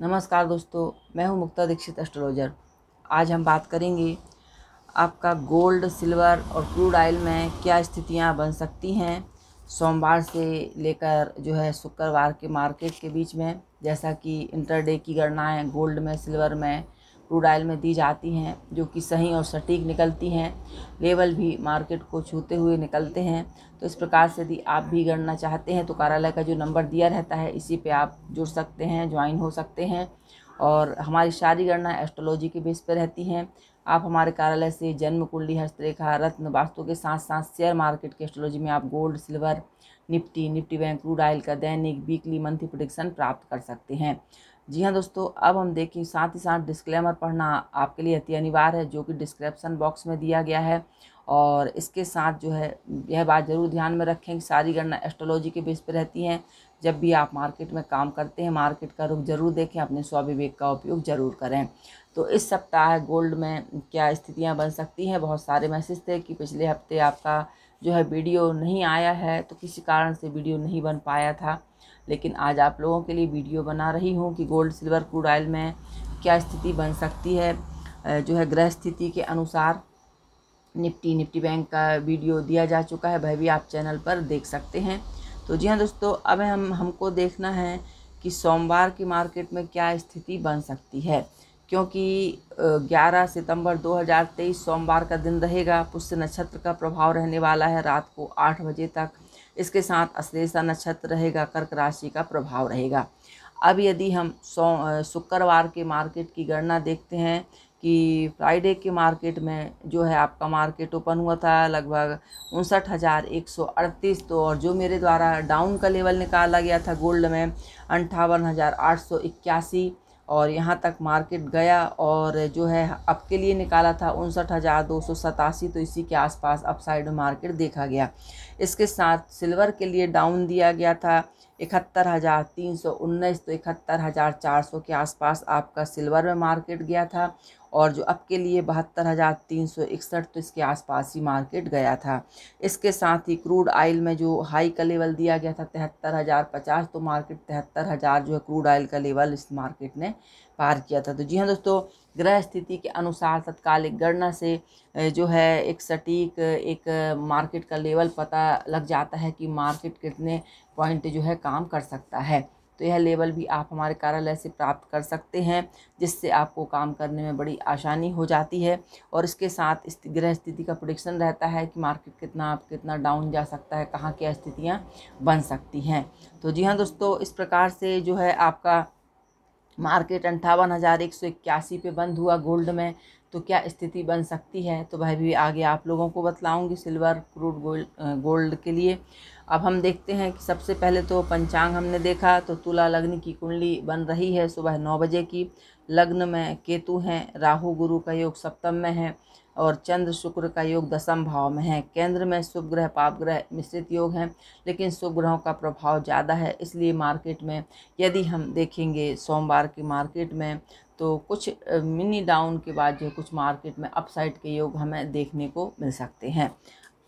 नमस्कार दोस्तों मैं हूं मुक्ता दीक्षित एस्ट्रोलॉजर आज हम बात करेंगे आपका गोल्ड सिल्वर और क्रूड ऑयल में क्या स्थितियां बन सकती हैं सोमवार से लेकर जो है शुक्रवार के मार्केट के बीच में जैसा कि इंटरडे की गणनाएं गोल्ड में सिल्वर में क्रूडाइल में दी जाती हैं जो कि सही और सटीक निकलती हैं लेवल भी मार्केट को छूते हुए निकलते हैं तो इस प्रकार से यदि आप भी गणना चाहते हैं तो कार्यालय का जो नंबर दिया रहता है इसी पे आप जुड़ सकते हैं ज्वाइन हो सकते हैं और हमारी सारी गणना एस्ट्रोलॉजी के बेस पर रहती हैं आप हमारे कार्यालय से जन्म कुंडली हस्तरेखा रत्न वास्तु के साथ साथ शेयर मार्केट के एस्ट्रोलॉजी में आप gold silver Nifty Nifty bank crude का दैनिक वीकली मंथली प्रोडिक्शन प्राप्त कर सकते हैं जी हाँ दोस्तों अब हम देखें साथ ही साथ डिस्क्लेमर पढ़ना आपके लिए अति अनिवार्य है जो कि डिस्क्रिप्सन बॉक्स में दिया गया है और इसके साथ जो है यह बात ज़रूर ध्यान में रखें कि सारी गणना एस्ट्रोलॉजी के बेस पर रहती हैं जब भी आप मार्केट में काम करते हैं मार्केट का रुख जरूर देखें अपने स्वाभिवेक का उपयोग ज़रूर करें तो इस सप्ताह गोल्ड में क्या स्थितियाँ बन सकती हैं बहुत सारे मैसेज थे कि पिछले हफ्ते आपका जो है वीडियो नहीं आया है तो किसी कारण से वीडियो नहीं बन पाया था लेकिन आज आप लोगों के लिए वीडियो बना रही हूँ कि गोल्ड सिल्वर क्रूड ऑयल में क्या स्थिति बन सकती है जो है ग्रह स्थिति के अनुसार निफ्टी निफ्टी बैंक का वीडियो दिया जा चुका है वह भी आप चैनल पर देख सकते हैं तो जी हाँ दोस्तों अब हम हमको देखना है कि सोमवार की मार्केट में क्या स्थिति बन सकती है क्योंकि 11 सितंबर 2023 सोमवार का दिन रहेगा पुष्य नक्षत्र का प्रभाव रहने वाला है रात को आठ बजे तक इसके साथ अश्लेषा नक्षत्र रहेगा कर्क राशि का प्रभाव रहेगा अब यदि हम शुक्रवार के मार्केट की गणना देखते हैं कि फ्राइडे के मार्केट में जो है आपका मार्केट ओपन हुआ था लगभग उनसठ हज़ार एक सौ अड़तीस तो और जो मेरे द्वारा डाउन का लेवल निकाला गया था गोल्ड में अंठावन हज़ार आठ सौ इक्यासी और यहाँ तक मार्केट गया और जो है अब के लिए निकाला था उनसठ हज़ार दो सौ सतासी तो इसी के आसपास अपसाइड मार्केट देखा गया इसके साथ सिल्वर के लिए डाउन दिया गया था इकहत्तर हज़ार तीन सौ उन्नीस तो इकहत्तर हज़ार चार सौ के आसपास आपका सिल्वर में मार्केट गया था और जो अब के लिए बहत्तर हज़ार तीन सौ इकसठ तो इसके आसपास ही मार्केट गया था इसके साथ ही क्रूड आयल में जो हाई का लेवल दिया गया था तिहत्तर हज़ार पचास तो मार्केट तिहत्तर हज़ार जो है क्रूड आयल का लेवल इस मार्केट ने पार किया था तो जी हाँ दोस्तों ग्रह स्थिति के अनुसार तत्कालिक गणना से जो है एक सटीक एक मार्केट का लेवल पता लग जाता है कि मार्केट कितने पॉइंट जो है काम कर सकता है तो यह लेवल भी आप हमारे कार्यालय से प्राप्त कर सकते हैं जिससे आपको काम करने में बड़ी आसानी हो जाती है और इसके साथ इस ग्रह स्थिति का प्रोडिक्शन रहता है कि मार्केट कितना आप कितना डाउन जा सकता है कहाँ क्या स्थितियाँ बन सकती हैं तो जी हाँ दोस्तों इस प्रकार से जो है आपका मार्केट अंठावन हज़ार एक सौ इक्यासी पे बंद हुआ गोल्ड में तो क्या स्थिति बन सकती है तो वह भी आगे आप लोगों को बतलाऊंगी सिल्वर क्रूड गोल्ड गोल्ड के लिए अब हम देखते हैं कि सबसे पहले तो पंचांग हमने देखा तो तुला लग्न की कुंडली बन रही है सुबह नौ बजे की लग्न में केतु हैं राहु गुरु का योग सप्तम में है और चंद्र शुक्र का योग दसम भाव में है केंद्र में शुभ ग्रह पाप ग्रह मिश्रित योग हैं लेकिन शुभ ग्रहों का प्रभाव ज़्यादा है इसलिए मार्केट में यदि हम देखेंगे सोमवार की मार्केट में तो कुछ मिनी डाउन के बाद जो कुछ मार्केट में अपसाइड के योग हमें देखने को मिल सकते हैं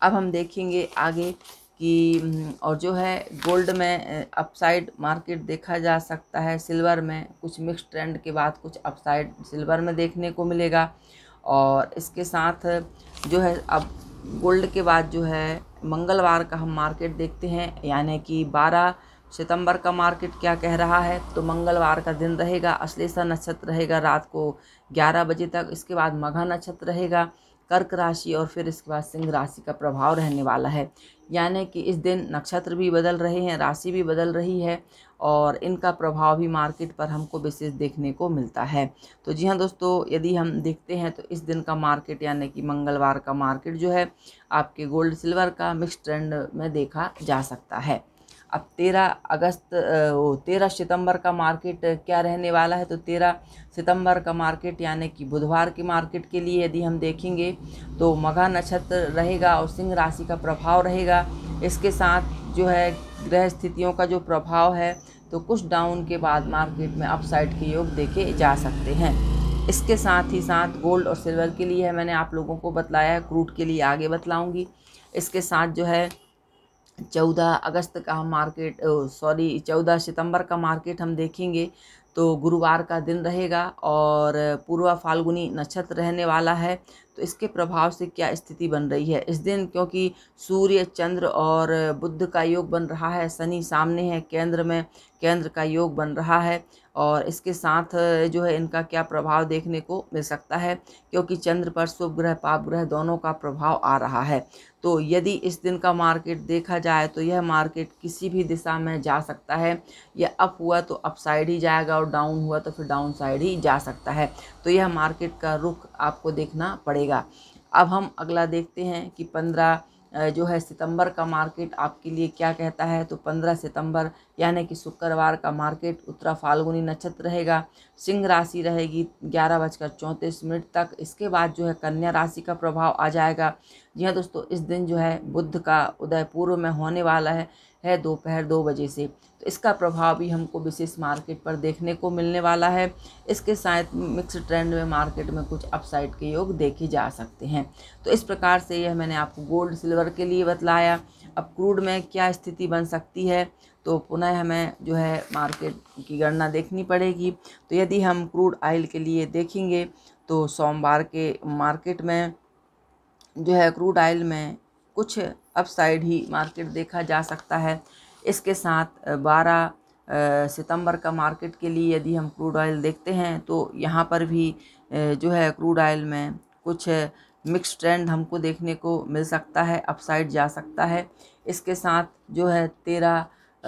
अब हम देखेंगे आगे कि और जो है गोल्ड में अपसाइड मार्केट देखा जा सकता है सिल्वर में कुछ मिक्स ट्रेंड के बाद कुछ अपसाइड सिल्वर में देखने को मिलेगा और इसके साथ जो है अब गोल्ड के बाद जो है मंगलवार का हम मार्केट देखते हैं यानी कि बारह सितंबर का मार्केट क्या कह रहा है तो मंगलवार का दिन रहेगा अश्लेषा नक्षत्र रहेगा रात को ग्यारह बजे तक इसके बाद मघा नक्षत्र रहेगा कर्क राशि और फिर इसके बाद सिंह राशि का प्रभाव रहने वाला है यानी कि इस दिन नक्षत्र भी बदल रहे हैं राशि भी बदल रही है और इनका प्रभाव भी मार्केट पर हमको विशेष देखने को मिलता है तो जी हाँ दोस्तों यदि हम देखते हैं तो इस दिन का मार्केट यानी कि मंगलवार का मार्केट जो है आपके गोल्ड सिल्वर का मिक्स ट्रेंड में देखा जा सकता है अब तेरह अगस्त तेरह सितंबर का मार्केट क्या रहने वाला है तो तेरह सितंबर का मार्केट यानी कि बुधवार की मार्केट के लिए यदि हम देखेंगे तो मघा नक्षत्र रहेगा और सिंह राशि का प्रभाव रहेगा इसके साथ जो है ग्रह स्थितियों का जो प्रभाव है तो कुछ डाउन के बाद मार्केट में अपसाइड के योग देखे जा सकते हैं इसके साथ ही साथ गोल्ड और सिल्वर के लिए है मैंने आप लोगों को बतलाया है क्रूड के लिए आगे बतलाऊँगी इसके साथ जो है चौदह अगस्त का हम मार्केट सॉरी चौदह सितंबर का मार्केट हम देखेंगे तो गुरुवार का दिन रहेगा और पूर्वा फाल्गुनी नक्षत्र रहने वाला है तो इसके प्रभाव से क्या स्थिति बन रही है इस दिन क्योंकि सूर्य चंद्र और बुद्ध का योग बन रहा है शनि सामने है केंद्र में केंद्र का योग बन रहा है और इसके साथ जो है इनका क्या प्रभाव देखने को मिल सकता है क्योंकि चंद्र पर शुभ ग्रह पाप ग्रह दोनों का प्रभाव आ रहा है तो यदि इस दिन का मार्केट देखा जाए तो यह मार्केट किसी भी दिशा में जा सकता है यह अप हुआ तो अप साइड ही जाएगा और डाउन हुआ तो फिर डाउन साइड ही जा सकता है तो यह मार्केट का रुख आपको देखना पड़ेगा अब हम अगला देखते हैं कि पंद्रह जो है सितंबर का मार्केट आपके लिए क्या कहता है तो पंद्रह सितंबर यानी कि शुक्रवार का मार्केट उत्तरा फाल्गुनी नक्षत्र रहेगा सिंह राशि रहेगी ग्यारह बजकर चौंतीस मिनट तक इसके बाद जो है कन्या राशि का प्रभाव आ जाएगा जी हाँ दोस्तों इस दिन जो है बुद्ध का उदय पूर्व में होने वाला है है दोपहर दो, दो बजे से तो इसका प्रभाव भी हमको विशेष मार्केट पर देखने को मिलने वाला है इसके साथ मिक्स ट्रेंड में मार्केट में कुछ अपसाइड के योग देखे जा सकते हैं तो इस प्रकार से यह मैंने आपको गोल्ड सिल्वर के लिए बतलाया अब क्रूड में क्या स्थिति बन सकती है तो पुनः हमें जो है मार्केट की गणना देखनी पड़ेगी तो यदि हम क्रूड ऑयल के लिए देखेंगे तो सोमवार के मार्केट में जो है क्रूड ऑयल में कुछ अपसाइड ही मार्केट देखा जा सकता है इसके साथ बारह सितंबर का मार्केट के लिए यदि हम क्रूड ऑयल देखते हैं तो यहाँ पर भी जो है क्रूड ऑयल में कुछ मिक्स ट्रेंड हमको देखने को मिल सकता है अपसाइड जा सकता है इसके साथ जो है तेरह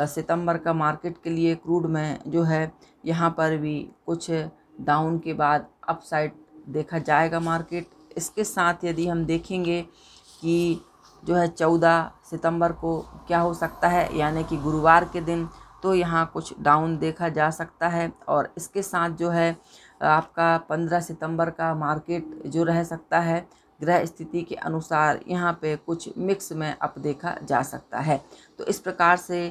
सितंबर का मार्केट के लिए क्रूड में जो है यहाँ पर भी कुछ डाउन के बाद अपसाइड देखा जाएगा मार्केट इसके साथ यदि हम देखेंगे कि जो है चौदह सितंबर को क्या हो सकता है यानी कि गुरुवार के दिन तो यहाँ कुछ डाउन देखा जा सकता है और इसके साथ जो है आपका पंद्रह सितंबर का मार्केट जो रह सकता है ग्रह स्थिति के अनुसार यहाँ पे कुछ मिक्स में अप देखा जा सकता है तो इस प्रकार से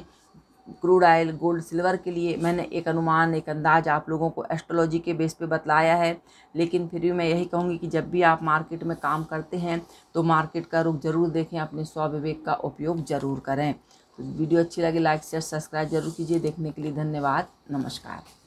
क्रूड ऑयल गोल्ड सिल्वर के लिए मैंने एक अनुमान एक अंदाज आप लोगों को एस्ट्रोलॉजी के बेस पे बतलाया है लेकिन फिर भी मैं यही कहूँगी कि जब भी आप मार्केट में काम करते हैं तो मार्केट का रुख ज़रूर देखें अपने स्वविवेक का उपयोग ज़रूर करें तो वीडियो अच्छी लगे लाइक शेयर सब्सक्राइब जरूर कीजिए देखने के लिए धन्यवाद नमस्कार